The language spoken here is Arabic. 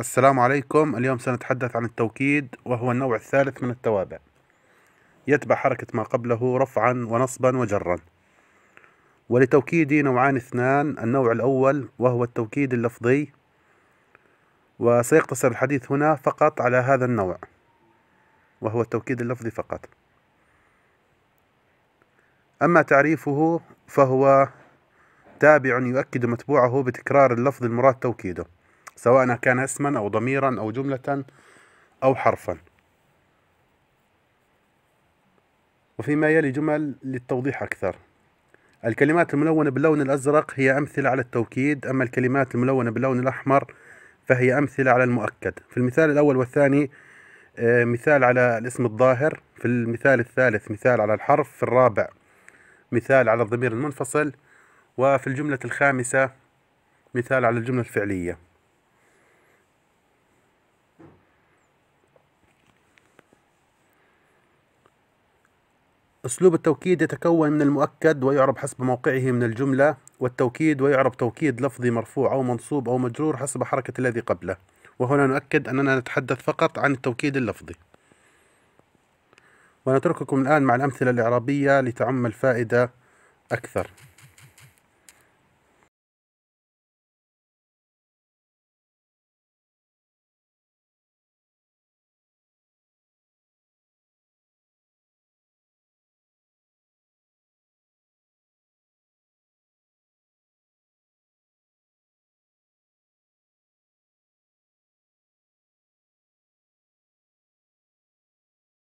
السلام عليكم اليوم سنتحدث عن التوكيد وهو النوع الثالث من التوابع يتبع حركة ما قبله رفعا ونصبا وجرا ولتوكيد نوعان اثنان النوع الأول وهو التوكيد اللفظي وسيقتصر الحديث هنا فقط على هذا النوع وهو التوكيد اللفظي فقط أما تعريفه فهو تابع يؤكد متبوعه بتكرار اللفظ المراد توكيده سواء كان اسما أو ضميرا أو جملة أو حرفا وفيما يلي جمل للتوضيح أكثر الكلمات الملونة باللون الأزرق هي أمثلة على التوكيد أما الكلمات الملونة باللون الأحمر فهي أمثلة على المؤكد في المثال الأول والثاني آه، مثال على الاسم الظاهر في المثال الثالث مثال على الحرف في الرابع مثال على الضمير المنفصل وفي الجملة الخامسة مثال على الجملة الفعلية أسلوب التوكيد يتكون من المؤكد ويعرب حسب موقعه من الجملة والتوكيد ويعرب توكيد لفظي مرفوع أو منصوب أو مجرور حسب حركة الذي قبله وهنا نؤكد أننا نتحدث فقط عن التوكيد اللفظي ونترككم الآن مع الأمثلة الإعرابية لتعم الفائدة أكثر